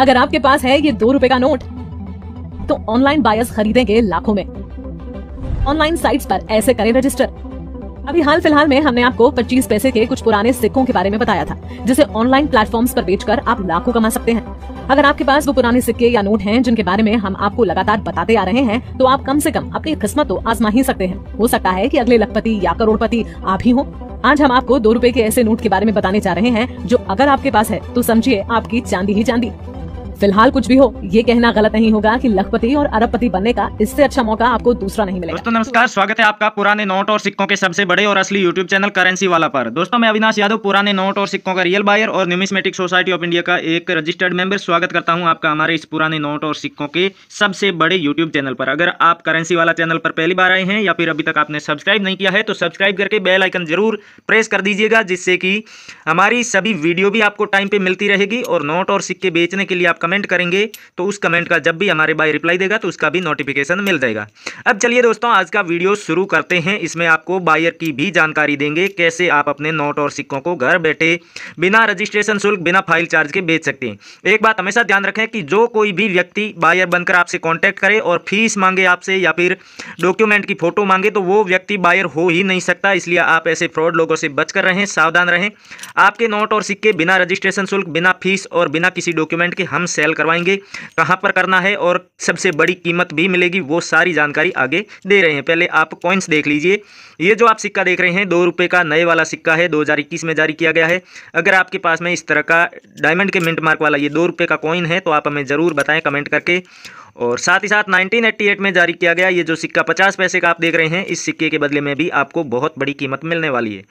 अगर आपके पास है ये दो रुपए का नोट तो ऑनलाइन बायर्स खरीदेंगे लाखों में ऑनलाइन साइट्स पर ऐसे करें रजिस्टर अभी हाल फिलहाल में हमने आपको 25 पैसे के कुछ पुराने सिक्कों के बारे में बताया था जिसे ऑनलाइन प्लेटफॉर्म्स पर बेचकर आप लाखों कमा सकते हैं अगर आपके पास वो पुराने सिक्के या नोट हैं जिनके बारे में हम आपको लगातार बताते आ रहे हैं तो आप कम से कम अपनी किस्मत तो आजमा ही सकते हैं हो सकता है कि अगले लखपति या करोड़पति आप ही हो आज हम आपको दो रूपए के ऐसे नोट के बारे में बताने जा रहे हैं जो अगर आपके पास है तो समझिए आपकी चांदी ही चांदी फिलहाल कुछ भी हो ये कहना गलत नहीं होगा कि लखपति और अरबपति बनने का इससे अच्छा मौका आपको दूसरा नहीं मिलेगा दोस्तों नमस्कार स्वागत है आपका पुराने नोट और सिक्कों के सबसे बड़े और असली यूट्यूब चैनल करेंसी वाला पर दोस्तों मैं अविनाश यादव पुराने नोट और सिक्कों का रियल बायर और न्यूमिस्मेटिक सोसाइटी ऑफ इंडिया का एक रजिस्टर्ड मेंबर स्वागत करता हूँ आपका हमारे इस पुराने नोट और सिक्कों के सबसे बड़े यूट्यूब चैनल पर अगर आप करेंसी वाला चैनल पर पहली बार आए हैं या फिर अभी तक आपने सब्सक्राइब नहीं किया है तो सब्सक्राइब करके बेल आइकन जरूर प्रेस कर दीजिएगा जिससे कि हमारी सभी वीडियो भी आपको टाइम पे मिलती रहेगी और नोट और सिक्के बेचने के लिए आप कमेंट करेंगे तो उस कमेंट का जब भी हमारे भाई रिप्लाई देगा तो उसका भी नोटिफिकेशन मिल जाएगा अब चलिए दोस्तों आज का वीडियो शुरू करते हैं इसमें आपको बायर की भी जानकारी देंगे कैसे आप अपने नोट और सिक्कों को घर बैठे बिना रजिस्ट्रेशन शुल्क बिना फाइल चार्ज के बेच सकते हैं एक बात हमेशा ध्यान रखें कि जो कोई भी व्यक्ति बायर बनकर आपसे कॉन्टैक्ट करे और फीस मांगे आपसे या फिर डॉक्यूमेंट की फ़ोटो मांगे तो वो व्यक्ति बायर हो ही नहीं सकता इसलिए आप ऐसे फ्रॉड लोगों से बचकर रहें सावधान रहें आपके नोट और सिक्के बिना रजिस्ट्रेशन शुल्क बिना फीस और बिना किसी डॉक्यूमेंट के हम सेल करवाएंगे कहाँ पर करना है और सबसे बड़ी कीमत भी मिलेगी वो सारी जानकारी आगे दे रहे हैं पहले आप कॉइन्स देख लीजिए ये जो आप सिक्का देख रहे हैं दो रुपये का नए वाला सिक्का है दो में जारी किया गया है अगर आपके पास में इस तरह का डायमंड के मिंट मार्क वाला ये दो रुपये का कॉइन है तो आप हमें ज़रूर बताएं कमेंट करके और साथ ही साथ 1988 में जारी किया गया ये जो सिक्का 50 पैसे का आप देख रहे हैं इस सिक्के के बदले में भी आपको बहुत बड़ी कीमत मिलने वाली है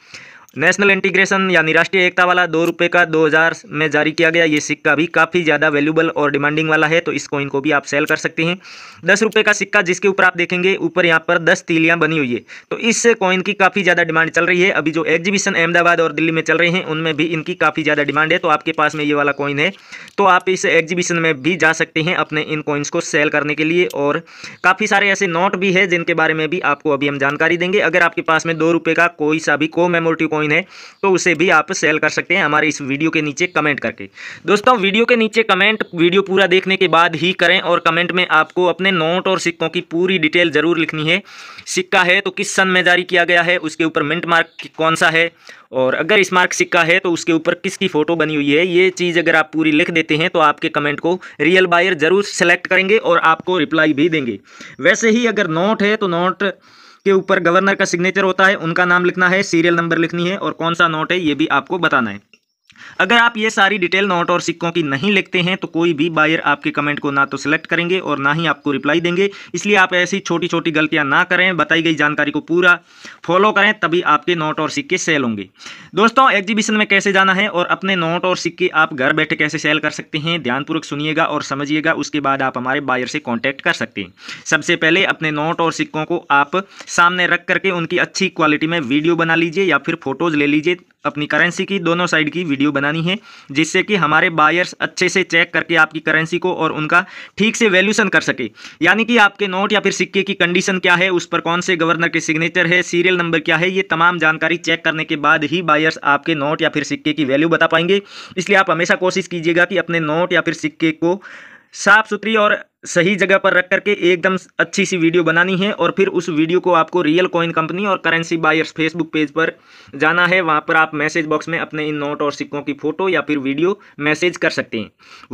नेशनल इंटीग्रेशन यानी राष्ट्रीय एकता वाला दो रुपये का 2000 में जारी किया गया ये सिक्का भी काफ़ी ज़्यादा वैल्यूबल और डिमांडिंग वाला है तो इसको इनको भी आप सेल कर सकते हैं दस रुपये का सिक्का जिसके ऊपर आप देखेंगे ऊपर यहाँ पर दस तीलियाँ बनी हुई है तो इस कॉइन की काफ़ी ज़्यादा डिमांड चल रही है अभी जो एग्जीबिशन अहमदाबाद और दिल्ली में चल रहे हैं उनमें भी इनकी काफ़ी ज़्यादा डिमांड है तो आपके पास में ये वाला कॉइन है तो आप इस एग्जीबिशन में भी जा सकते हैं अपने इन कॉइन्स को सेल करने के लिए और काफ़ी सारे ऐसे नोट भी है जिनके बारे में भी आपको अभी हम जानकारी देंगे अगर आपके पास में दो रुपये का कोई सा भी को मेमोरेटिव कॉइन है तो उसे भी आप सेल कर सकते हैं हमारे इस वीडियो के नीचे कमेंट करके दोस्तों वीडियो के नीचे कमेंट वीडियो पूरा देखने के बाद ही करें और कमेंट में आपको अपने नोट और सिक्कों की पूरी डिटेल ज़रूर लिखनी है सिक्का है तो किस सन में जारी किया गया है उसके ऊपर मिंट मार्क कौन सा है और अगर इस मार्क सिक्का है तो उसके ऊपर किसकी फ़ोटो बनी हुई है ये चीज़ अगर आप पूरी लिख देते हैं तो आपके कमेंट को रियल बायर ज़रूर सेलेक्ट करेंगे और आपको रिप्लाई भी देंगे वैसे ही अगर नोट है तो नोट के ऊपर गवर्नर का सिग्नेचर होता है उनका नाम लिखना है सीरियल नंबर लिखनी है और कौन सा नोट है ये भी आपको बताना है अगर आप ये सारी डिटेल नोट और सिक्कों की नहीं लिखते हैं तो कोई भी बायर आपके कमेंट को ना तो सिलेक्ट करेंगे और ना ही आपको रिप्लाई देंगे इसलिए आप ऐसी छोटी छोटी गलतियां ना करें बताई गई जानकारी को पूरा फॉलो करें तभी आपके नोट और सिक्के सेल होंगे दोस्तों एग्जीबिशन में कैसे जाना है और अपने नोट और सिक्के आप घर बैठे कैसे सेल कर सकते हैं ध्यानपूर्वक सुनिएगा और समझिएगा उसके बाद आप हमारे बायर से कॉन्टैक्ट कर सकते हैं सबसे पहले अपने नोट और सिक्कों को आप सामने रख करके उनकी अच्छी क्वालिटी में वीडियो बना लीजिए या फिर फोटोज़ ले लीजिए अपनी करेंसी की दोनों साइड की वीडियो वीडियो बनानी है जिससे कि हमारे बायर्स अच्छे से चेक करके आपकी करेंसी को और उनका ठीक से वैल्यूशन कर सके यानी कि आपके नोट या फिर सिक्के की कंडीशन क्या है उस पर कौन से गवर्नर के सिग्नेचर है सीरियल नंबर क्या है ये तमाम जानकारी चेक करने के बाद ही बायर्स आपके नोट या फिर सिक्के की वैल्यू बता पाएंगे इसलिए आप हमेशा कोशिश कीजिएगा कि अपने नोट या फिर सिक्के को साफ़ सुथरी और सही जगह पर रख करके एकदम अच्छी सी वीडियो बनानी है और फिर उस वीडियो को आपको रियल कॉइन कंपनी और करेंसी बायर्स फेसबुक पेज पर जाना है वहाँ पर आप मैसेज बॉक्स में अपने इन नोट और सिक्कों की फ़ोटो या फिर वीडियो मैसेज कर सकते हैं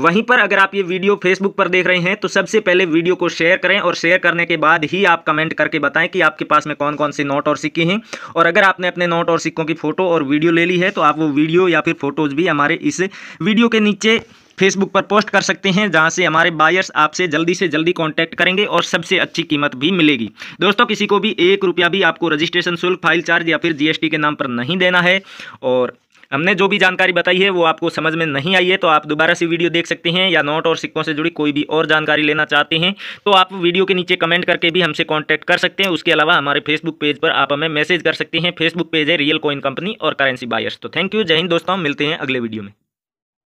वहीं पर अगर आप ये वीडियो फेसबुक पर देख रहे हैं तो सबसे पहले वीडियो को शेयर करें और शेयर करने के बाद ही आप कमेंट करके बताएं कि आपके पास में कौन कौन से नोट और सिक्के हैं और अगर आपने अपने नोट और सिक्कों की फ़ोटो और वीडियो ले ली है तो आप वो वीडियो या फिर फोटोज़ भी हमारे इस वीडियो के नीचे फेसबुक पर पोस्ट कर सकते हैं जहाँ से हमारे बायर्स आपसे जल्दी से जल्दी कॉन्टैक्ट करेंगे और सबसे अच्छी कीमत भी मिलेगी दोस्तों किसी को भी एक रुपया भी आपको रजिस्ट्रेशन शुल्क फाइल चार्ज या फिर जी के नाम पर नहीं देना है और हमने जो भी जानकारी बताई है वो आपको समझ में नहीं आई है तो आप दोबारा से वीडियो देख सकते हैं या नोट और सिक्कों से जुड़ी कोई भी और जानकारी लेना चाहते हैं तो आप वीडियो के नीचे कमेंट करके भी हमसे कॉन्टैक्ट कर सकते हैं उसके अलावा हमारे फेसबुक पेज पर आप हमें मैसेज कर सकते हैं फेसबुक पेज है रियल कोइन कंपनी और करेंसी बायर्स तो थैंक यू जय हिंद दोस्तों मिलते हैं अगले वीडियो में